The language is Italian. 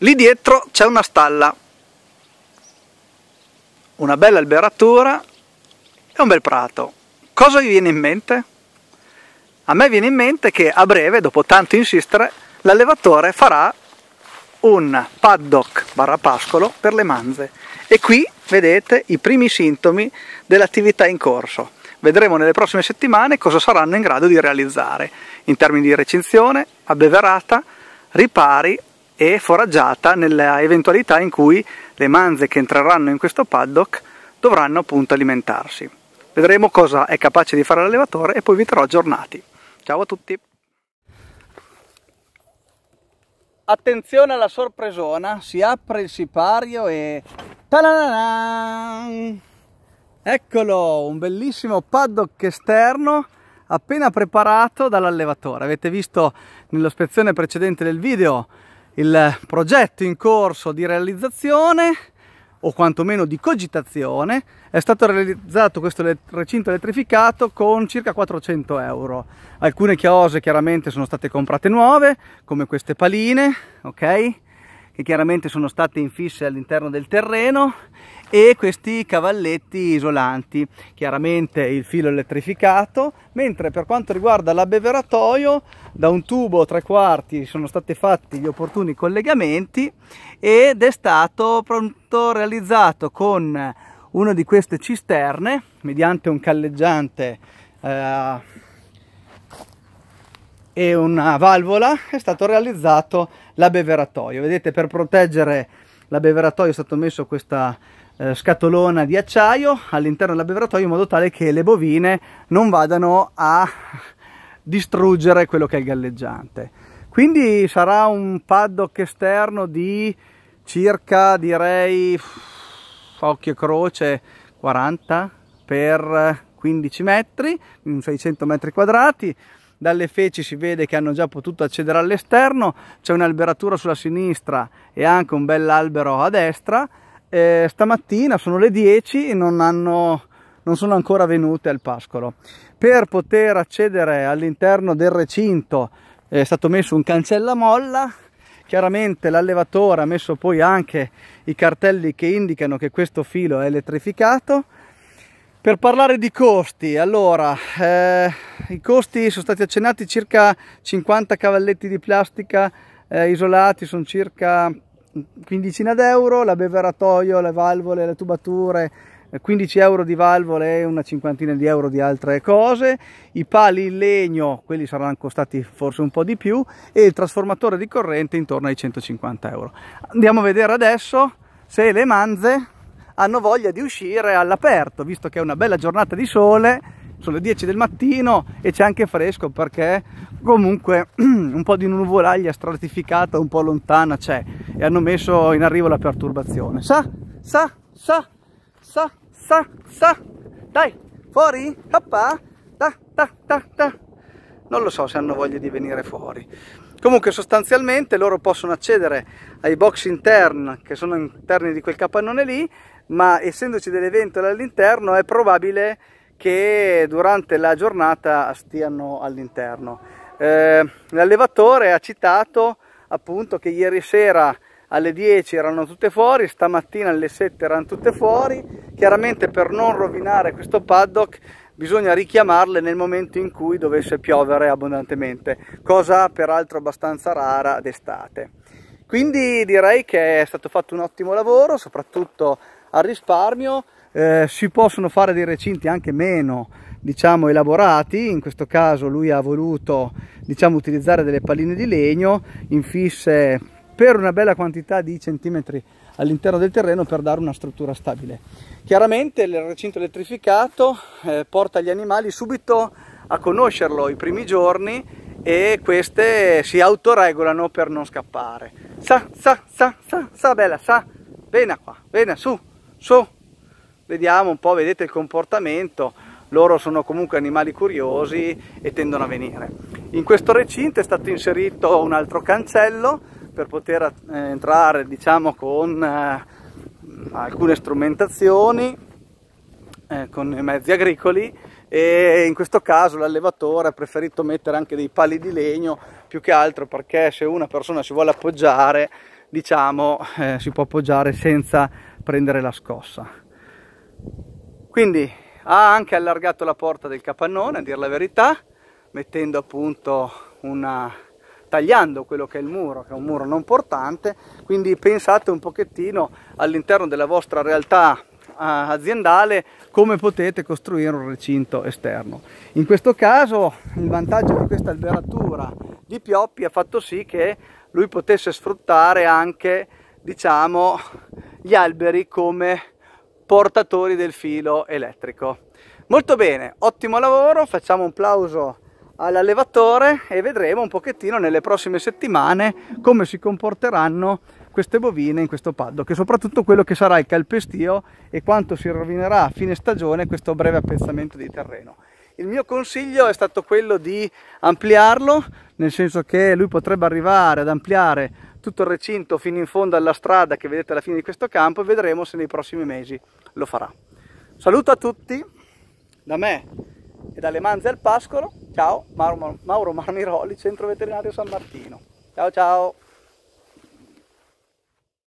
Lì dietro c'è una stalla, una bella alberatura e un bel prato. Cosa vi viene in mente? A me viene in mente che a breve, dopo tanto insistere, l'allevatore farà un paddock barrapascolo per le manze. E qui vedete i primi sintomi dell'attività in corso. Vedremo nelle prossime settimane cosa saranno in grado di realizzare in termini di recinzione, abbeverata, ripari e foraggiata nell'eventualità in cui le manze che entreranno in questo paddock dovranno appunto alimentarsi. Vedremo cosa è capace di fare l'allevatore e poi vi terrò aggiornati. Ciao a tutti! Attenzione alla sorpresona, si apre il sipario e... Eccolo, un bellissimo paddock esterno appena preparato dall'allevatore. Avete visto nell'ospezione precedente del video il progetto in corso di realizzazione o quantomeno di cogitazione è stato realizzato questo recinto elettrificato con circa 400 euro alcune chiose chiaramente sono state comprate nuove come queste paline ok che chiaramente sono state infisse all'interno del terreno e questi cavalletti isolanti, chiaramente il filo elettrificato, mentre per quanto riguarda l'abbeveratoio da un tubo tre quarti sono stati fatti gli opportuni collegamenti ed è stato pronto realizzato con una di queste cisterne mediante un calleggiante eh, e una valvola è stato realizzato l'abbeveratoio. Vedete per proteggere l'abbeveratoio è stato messo questa eh, scatolona di acciaio all'interno dell'abbeveratoio in modo tale che le bovine non vadano a distruggere quello che è il galleggiante. Quindi sarà un paddock esterno di circa direi occhio e croce 40 per 15 metri, 600 metri quadrati dalle feci si vede che hanno già potuto accedere all'esterno, c'è un'alberatura sulla sinistra e anche un bell'albero a destra. Eh, stamattina sono le 10 e non, hanno, non sono ancora venute al pascolo. Per poter accedere all'interno del recinto eh, è stato messo un molla chiaramente l'allevatore ha messo poi anche i cartelli che indicano che questo filo è elettrificato per parlare di costi, allora, eh, i costi sono stati accennati circa 50 cavalletti di plastica eh, isolati, sono circa quindicina euro, la beveratoio, le valvole, le tubature, 15 eh, euro di valvole e una cinquantina di euro di altre cose, i pali in legno, quelli saranno costati forse un po' di più, e il trasformatore di corrente intorno ai 150 euro. Andiamo a vedere adesso se le manze hanno voglia di uscire all'aperto, visto che è una bella giornata di sole, sono le 10 del mattino e c'è anche fresco perché comunque un po' di nuvolaglia stratificata un po' lontana c'è e hanno messo in arrivo la perturbazione. Sa, sa, sa, sa, sa, sa, dai, fuori, cappa, da, da, da, da. Non lo so se hanno voglia di venire fuori comunque sostanzialmente loro possono accedere ai box interni che sono interni di quel capannone lì ma essendoci delle ventole all'interno è probabile che durante la giornata stiano all'interno eh, l'allevatore ha citato appunto che ieri sera alle 10 erano tutte fuori, stamattina alle 7 erano tutte fuori. Chiaramente per non rovinare questo paddock bisogna richiamarle nel momento in cui dovesse piovere abbondantemente, cosa peraltro abbastanza rara d'estate. Quindi direi che è stato fatto un ottimo lavoro, soprattutto al risparmio, eh, si possono fare dei recinti anche meno diciamo elaborati in questo caso lui ha voluto diciamo utilizzare delle palline di legno infisse per una bella quantità di centimetri all'interno del terreno per dare una struttura stabile. Chiaramente il recinto elettrificato eh, porta gli animali subito a conoscerlo i primi giorni e queste si autoregolano per non scappare. Sa, sa, sa, sa, sa, bella, sa, vena qua, vena, su, su. Vediamo un po', vedete il comportamento. Loro sono comunque animali curiosi e tendono a venire. In questo recinto è stato inserito un altro cancello per poter eh, entrare diciamo con eh, alcune strumentazioni eh, con i mezzi agricoli e in questo caso l'allevatore ha preferito mettere anche dei pali di legno più che altro perché se una persona si vuole appoggiare diciamo eh, si può appoggiare senza prendere la scossa quindi ha anche allargato la porta del capannone a dire la verità mettendo appunto una tagliando quello che è il muro, che è un muro non portante, quindi pensate un pochettino all'interno della vostra realtà ah, aziendale come potete costruire un recinto esterno. In questo caso il vantaggio di questa alberatura di Pioppi ha fatto sì che lui potesse sfruttare anche diciamo gli alberi come portatori del filo elettrico. Molto bene, ottimo lavoro, facciamo un plauso all'allevatore e vedremo un pochettino nelle prossime settimane come si comporteranno queste bovine in questo paddock e soprattutto quello che sarà il calpestio e quanto si rovinerà a fine stagione questo breve appezzamento di terreno. Il mio consiglio è stato quello di ampliarlo, nel senso che lui potrebbe arrivare ad ampliare tutto il recinto fino in fondo alla strada che vedete alla fine di questo campo e vedremo se nei prossimi mesi lo farà. Saluto a tutti da me e dalle Manze al Pascolo Ciao, Mauro, Marmiroli, Centro Veterinario San Martino. Ciao ciao!